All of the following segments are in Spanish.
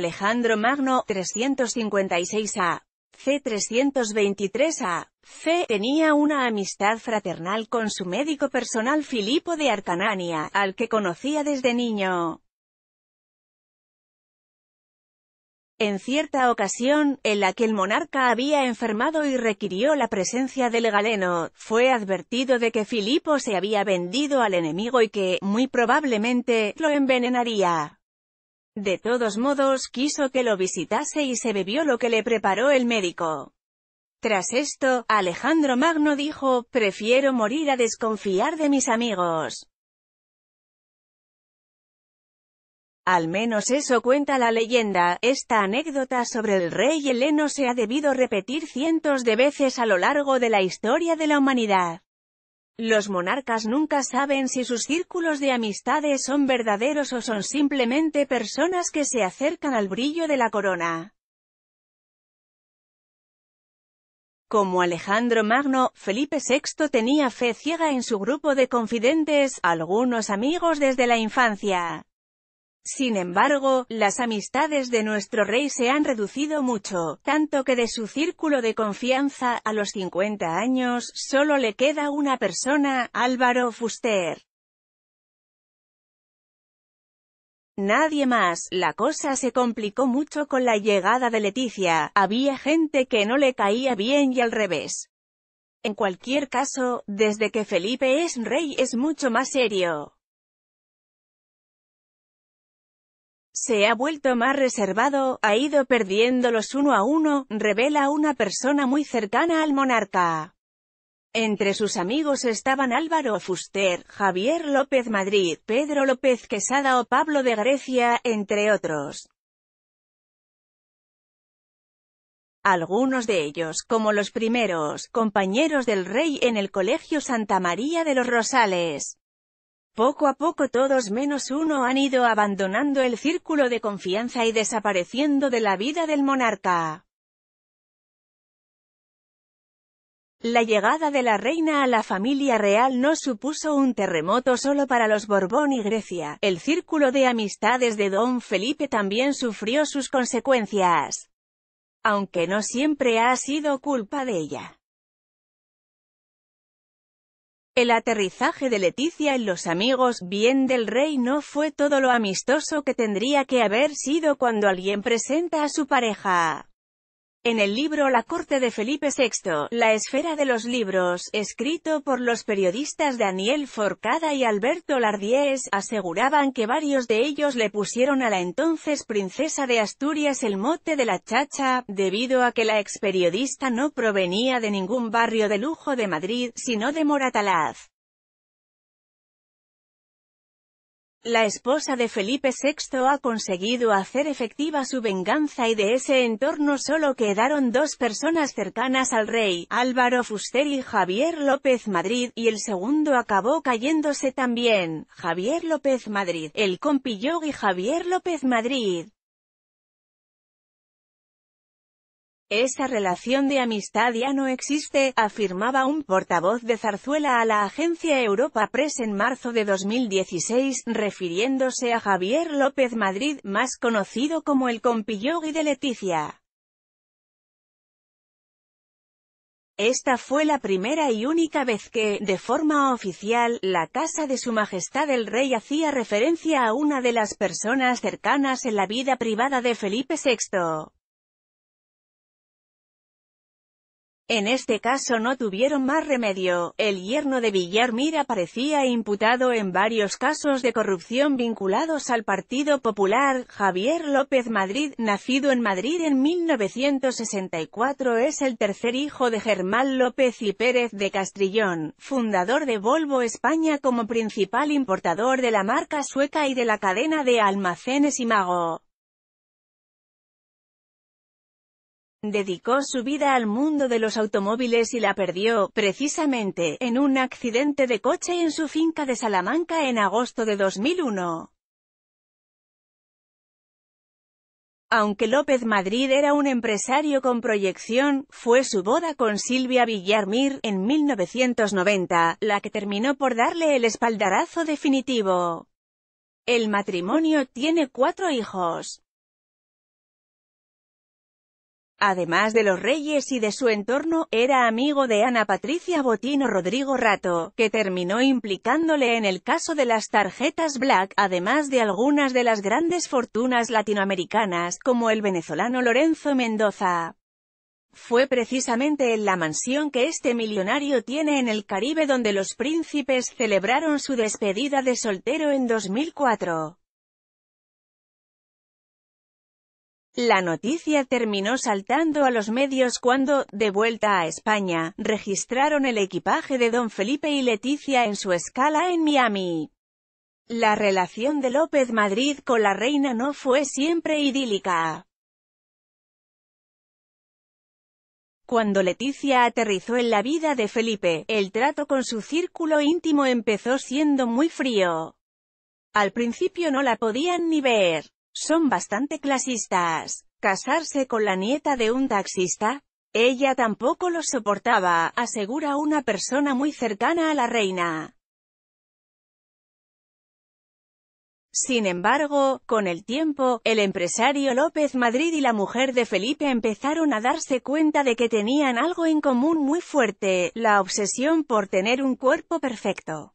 Alejandro Magno, 356a. C. 323a. C. Tenía una amistad fraternal con su médico personal Filipo de Arcanania, al que conocía desde niño. En cierta ocasión, en la que el monarca había enfermado y requirió la presencia del galeno, fue advertido de que Filipo se había vendido al enemigo y que, muy probablemente, lo envenenaría. De todos modos quiso que lo visitase y se bebió lo que le preparó el médico. Tras esto, Alejandro Magno dijo, prefiero morir a desconfiar de mis amigos. Al menos eso cuenta la leyenda, esta anécdota sobre el rey heleno se ha debido repetir cientos de veces a lo largo de la historia de la humanidad. Los monarcas nunca saben si sus círculos de amistades son verdaderos o son simplemente personas que se acercan al brillo de la corona. Como Alejandro Magno, Felipe VI tenía fe ciega en su grupo de confidentes, algunos amigos desde la infancia. Sin embargo, las amistades de nuestro rey se han reducido mucho, tanto que de su círculo de confianza, a los 50 años, solo le queda una persona, Álvaro Fuster. Nadie más, la cosa se complicó mucho con la llegada de Leticia, había gente que no le caía bien y al revés. En cualquier caso, desde que Felipe es rey es mucho más serio. se ha vuelto más reservado, ha ido perdiéndolos uno a uno, revela una persona muy cercana al monarca. Entre sus amigos estaban Álvaro Fuster, Javier López Madrid, Pedro López Quesada o Pablo de Grecia, entre otros. Algunos de ellos, como los primeros, compañeros del rey en el Colegio Santa María de los Rosales. Poco a poco todos menos uno han ido abandonando el círculo de confianza y desapareciendo de la vida del monarca. La llegada de la reina a la familia real no supuso un terremoto solo para los Borbón y Grecia, el círculo de amistades de don Felipe también sufrió sus consecuencias, aunque no siempre ha sido culpa de ella. El aterrizaje de Leticia en Los Amigos Bien del Rey no fue todo lo amistoso que tendría que haber sido cuando alguien presenta a su pareja. En el libro La corte de Felipe VI, La esfera de los libros, escrito por los periodistas Daniel Forcada y Alberto Lardiez aseguraban que varios de ellos le pusieron a la entonces princesa de Asturias el mote de la chacha, debido a que la ex periodista no provenía de ningún barrio de lujo de Madrid, sino de Moratalaz. La esposa de Felipe VI ha conseguido hacer efectiva su venganza y de ese entorno solo quedaron dos personas cercanas al rey, Álvaro Fuster y Javier López Madrid, y el segundo acabó cayéndose también, Javier López Madrid, el compillo y Javier López Madrid. Esta relación de amistad ya no existe, afirmaba un portavoz de Zarzuela a la agencia Europa Press en marzo de 2016, refiriéndose a Javier López Madrid, más conocido como el compillogi de Leticia. Esta fue la primera y única vez que, de forma oficial, la Casa de Su Majestad el Rey hacía referencia a una de las personas cercanas en la vida privada de Felipe VI. En este caso no tuvieron más remedio, el yerno de Villarmir aparecía imputado en varios casos de corrupción vinculados al Partido Popular, Javier López Madrid, nacido en Madrid en 1964 es el tercer hijo de Germán López y Pérez de Castrillón, fundador de Volvo España como principal importador de la marca sueca y de la cadena de almacenes Imago. Dedicó su vida al mundo de los automóviles y la perdió, precisamente, en un accidente de coche en su finca de Salamanca en agosto de 2001. Aunque López Madrid era un empresario con proyección, fue su boda con Silvia Villarmir, en 1990, la que terminó por darle el espaldarazo definitivo. El matrimonio tiene cuatro hijos. Además de los reyes y de su entorno, era amigo de Ana Patricia Botino Rodrigo Rato, que terminó implicándole en el caso de las tarjetas Black, además de algunas de las grandes fortunas latinoamericanas, como el venezolano Lorenzo Mendoza. Fue precisamente en la mansión que este millonario tiene en el Caribe donde los príncipes celebraron su despedida de soltero en 2004. La noticia terminó saltando a los medios cuando, de vuelta a España, registraron el equipaje de don Felipe y Leticia en su escala en Miami. La relación de López Madrid con la reina no fue siempre idílica. Cuando Leticia aterrizó en la vida de Felipe, el trato con su círculo íntimo empezó siendo muy frío. Al principio no la podían ni ver. Son bastante clasistas. Casarse con la nieta de un taxista, ella tampoco lo soportaba, asegura una persona muy cercana a la reina. Sin embargo, con el tiempo, el empresario López Madrid y la mujer de Felipe empezaron a darse cuenta de que tenían algo en común muy fuerte, la obsesión por tener un cuerpo perfecto.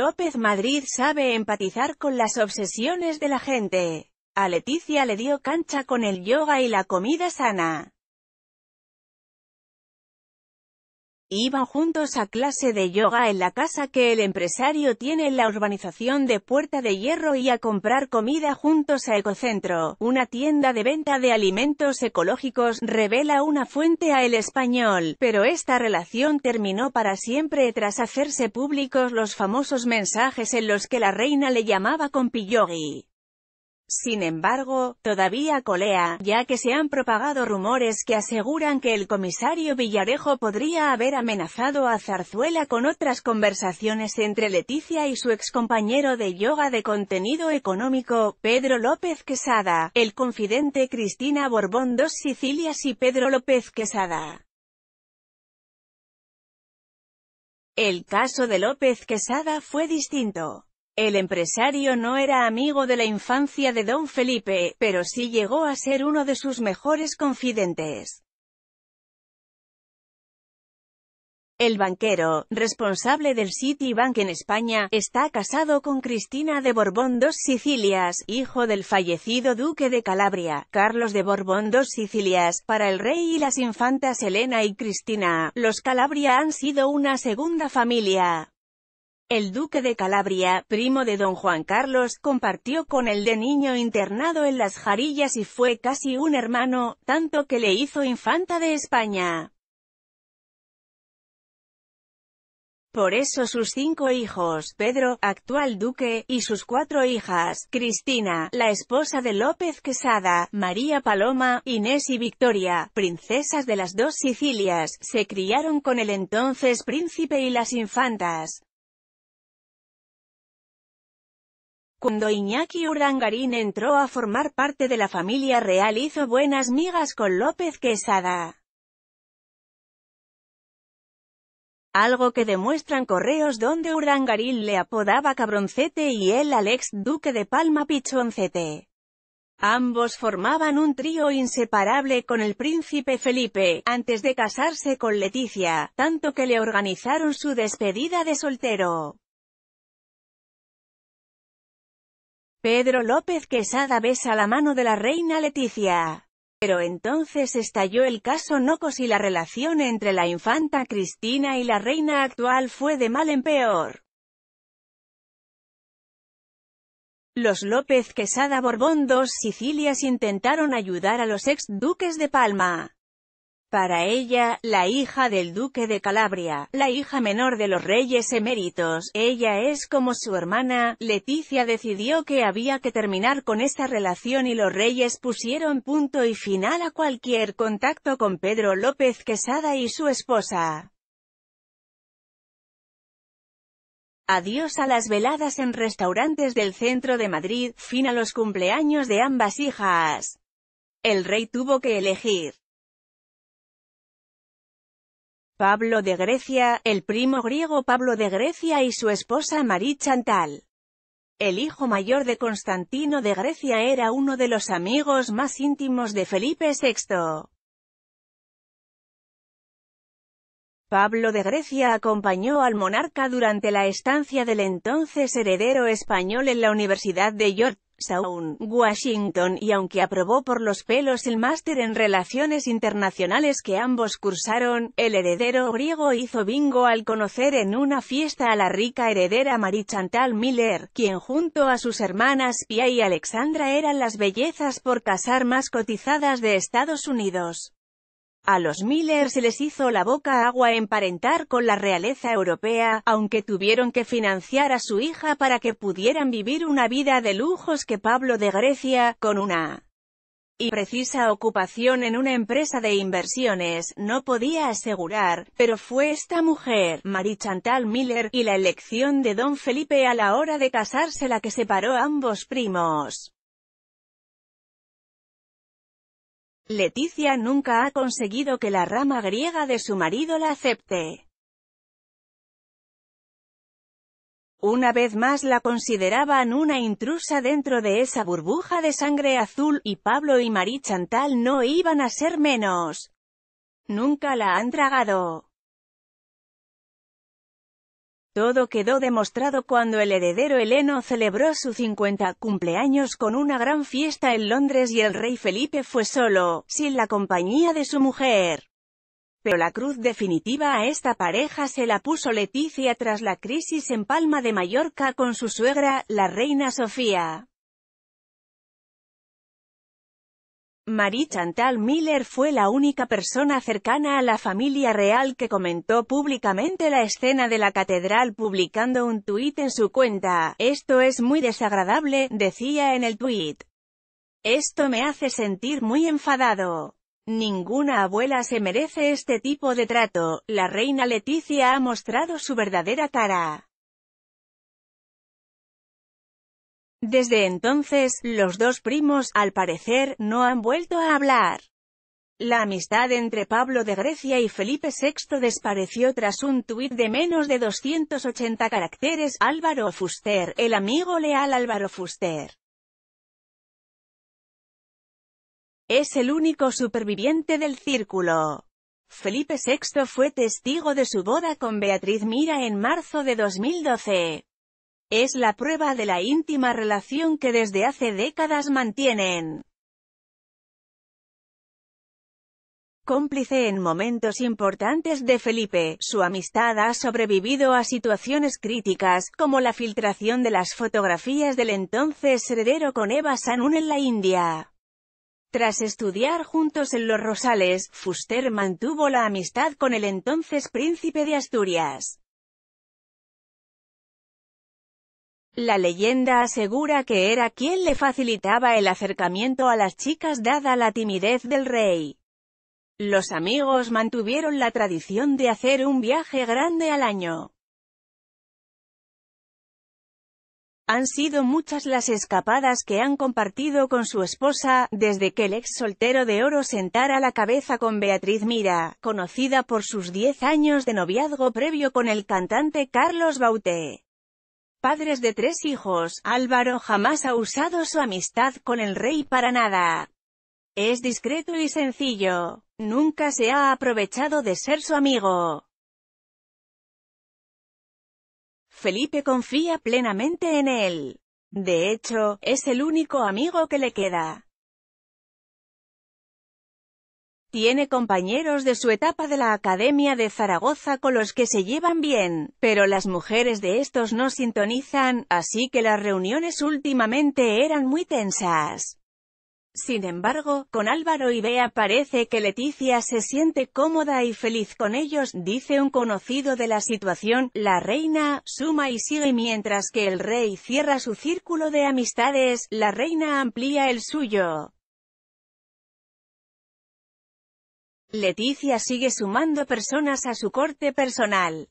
López Madrid sabe empatizar con las obsesiones de la gente. A Leticia le dio cancha con el yoga y la comida sana. iban juntos a clase de yoga en la casa que el empresario tiene en la urbanización de Puerta de Hierro y a comprar comida juntos a Ecocentro, una tienda de venta de alimentos ecológicos, revela una fuente a El Español, pero esta relación terminó para siempre tras hacerse públicos los famosos mensajes en los que la reina le llamaba con Pillogi. Sin embargo, todavía colea, ya que se han propagado rumores que aseguran que el comisario Villarejo podría haber amenazado a Zarzuela con otras conversaciones entre Leticia y su excompañero de yoga de contenido económico, Pedro López Quesada, el confidente Cristina Borbón dos Sicilias y Pedro López Quesada. El caso de López Quesada fue distinto. El empresario no era amigo de la infancia de don Felipe, pero sí llegó a ser uno de sus mejores confidentes. El banquero, responsable del Citibank en España, está casado con Cristina de Borbón dos Sicilias, hijo del fallecido duque de Calabria, Carlos de Borbón dos Sicilias, para el rey y las infantas Elena y Cristina. Los Calabria han sido una segunda familia. El duque de Calabria, primo de don Juan Carlos, compartió con el de niño internado en las Jarillas y fue casi un hermano, tanto que le hizo infanta de España. Por eso sus cinco hijos, Pedro, actual duque, y sus cuatro hijas, Cristina, la esposa de López Quesada, María Paloma, Inés y Victoria, princesas de las dos Sicilias, se criaron con el entonces príncipe y las infantas. Cuando Iñaki Urangarín entró a formar parte de la familia real hizo buenas migas con López Quesada. Algo que demuestran correos donde Urdangarín le apodaba Cabroncete y él al ex duque de Palma Pichoncete. Ambos formaban un trío inseparable con el príncipe Felipe, antes de casarse con Leticia, tanto que le organizaron su despedida de soltero. Pedro López Quesada besa la mano de la reina Leticia. Pero entonces estalló el caso Nocos y la relación entre la infanta Cristina y la reina actual fue de mal en peor. Los López Quesada Borbón Sicilias intentaron ayudar a los ex duques de Palma. Para ella, la hija del duque de Calabria, la hija menor de los reyes eméritos, ella es como su hermana, Leticia decidió que había que terminar con esta relación y los reyes pusieron punto y final a cualquier contacto con Pedro López Quesada y su esposa. Adiós a las veladas en restaurantes del centro de Madrid, fin a los cumpleaños de ambas hijas. El rey tuvo que elegir. Pablo de Grecia, el primo griego Pablo de Grecia y su esposa Marie Chantal. El hijo mayor de Constantino de Grecia era uno de los amigos más íntimos de Felipe VI. Pablo de Grecia acompañó al monarca durante la estancia del entonces heredero español en la Universidad de York, Washington y aunque aprobó por los pelos el máster en Relaciones Internacionales que ambos cursaron, el heredero griego hizo bingo al conocer en una fiesta a la rica heredera Marie Chantal Miller, quien junto a sus hermanas Pia y Alexandra eran las bellezas por casar más cotizadas de Estados Unidos. A los Miller se les hizo la boca agua emparentar con la realeza europea, aunque tuvieron que financiar a su hija para que pudieran vivir una vida de lujos que Pablo de Grecia, con una y precisa ocupación en una empresa de inversiones, no podía asegurar, pero fue esta mujer, Marie Chantal Miller, y la elección de don Felipe a la hora de casarse la que separó a ambos primos. Leticia nunca ha conseguido que la rama griega de su marido la acepte. Una vez más la consideraban una intrusa dentro de esa burbuja de sangre azul, y Pablo y Marie Chantal no iban a ser menos. Nunca la han tragado. Todo quedó demostrado cuando el heredero Heleno celebró su 50 cumpleaños con una gran fiesta en Londres y el rey Felipe fue solo, sin la compañía de su mujer. Pero la cruz definitiva a esta pareja se la puso Leticia tras la crisis en Palma de Mallorca con su suegra, la reina Sofía. Marie Chantal Miller fue la única persona cercana a la familia real que comentó públicamente la escena de la catedral publicando un tuit en su cuenta. Esto es muy desagradable, decía en el tuit. Esto me hace sentir muy enfadado. Ninguna abuela se merece este tipo de trato, la reina Leticia ha mostrado su verdadera cara. Desde entonces, los dos primos, al parecer, no han vuelto a hablar. La amistad entre Pablo de Grecia y Felipe VI desapareció tras un tuit de menos de 280 caracteres, Álvaro Fuster, el amigo leal Álvaro Fuster. Es el único superviviente del círculo. Felipe VI fue testigo de su boda con Beatriz Mira en marzo de 2012. Es la prueba de la íntima relación que desde hace décadas mantienen. cómplice en momentos importantes de Felipe, su amistad ha sobrevivido a situaciones críticas, como la filtración de las fotografías del entonces heredero con Eva Sanun en la India. Tras estudiar juntos en Los Rosales, Fuster mantuvo la amistad con el entonces príncipe de Asturias. La leyenda asegura que era quien le facilitaba el acercamiento a las chicas dada la timidez del rey. Los amigos mantuvieron la tradición de hacer un viaje grande al año. Han sido muchas las escapadas que han compartido con su esposa, desde que el ex soltero de oro sentara la cabeza con Beatriz Mira, conocida por sus 10 años de noviazgo previo con el cantante Carlos Bauté padres de tres hijos, Álvaro jamás ha usado su amistad con el rey para nada. Es discreto y sencillo. Nunca se ha aprovechado de ser su amigo. Felipe confía plenamente en él. De hecho, es el único amigo que le queda. Tiene compañeros de su etapa de la Academia de Zaragoza con los que se llevan bien, pero las mujeres de estos no sintonizan, así que las reuniones últimamente eran muy tensas. Sin embargo, con Álvaro y Bea parece que Leticia se siente cómoda y feliz con ellos, dice un conocido de la situación, la reina, suma y sigue mientras que el rey cierra su círculo de amistades, la reina amplía el suyo. Leticia sigue sumando personas a su corte personal.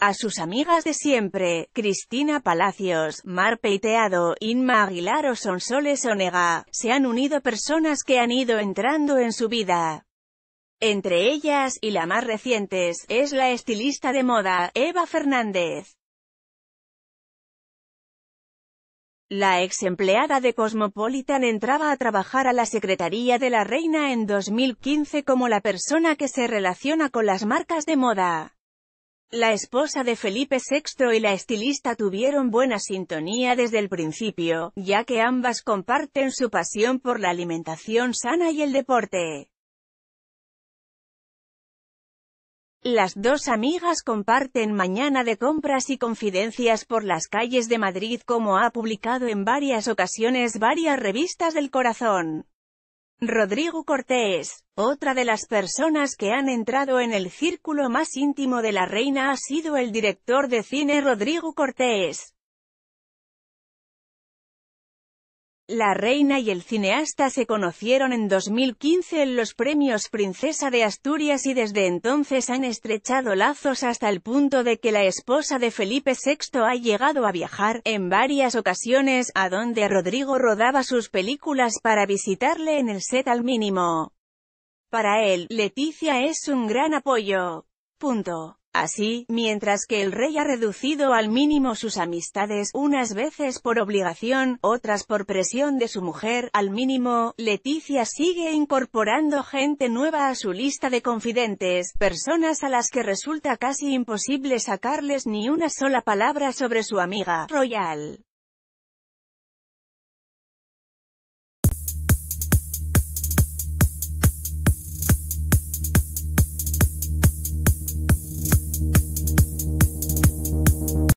A sus amigas de siempre, Cristina Palacios, Mar Peiteado, Inma Aguilar o Sonsoles Onega, se han unido personas que han ido entrando en su vida. Entre ellas, y la más recientes, es la estilista de moda, Eva Fernández. La ex empleada de Cosmopolitan entraba a trabajar a la Secretaría de la Reina en 2015 como la persona que se relaciona con las marcas de moda. La esposa de Felipe VI y la estilista tuvieron buena sintonía desde el principio, ya que ambas comparten su pasión por la alimentación sana y el deporte. Las dos amigas comparten mañana de compras y confidencias por las calles de Madrid como ha publicado en varias ocasiones varias revistas del corazón. Rodrigo Cortés, otra de las personas que han entrado en el círculo más íntimo de la reina ha sido el director de cine Rodrigo Cortés, La reina y el cineasta se conocieron en 2015 en los premios Princesa de Asturias y desde entonces han estrechado lazos hasta el punto de que la esposa de Felipe VI ha llegado a viajar, en varias ocasiones, a donde Rodrigo rodaba sus películas para visitarle en el set al mínimo. Para él, Leticia es un gran apoyo. Punto. Así, mientras que el rey ha reducido al mínimo sus amistades, unas veces por obligación, otras por presión de su mujer, al mínimo, Leticia sigue incorporando gente nueva a su lista de confidentes, personas a las que resulta casi imposible sacarles ni una sola palabra sobre su amiga, Royal.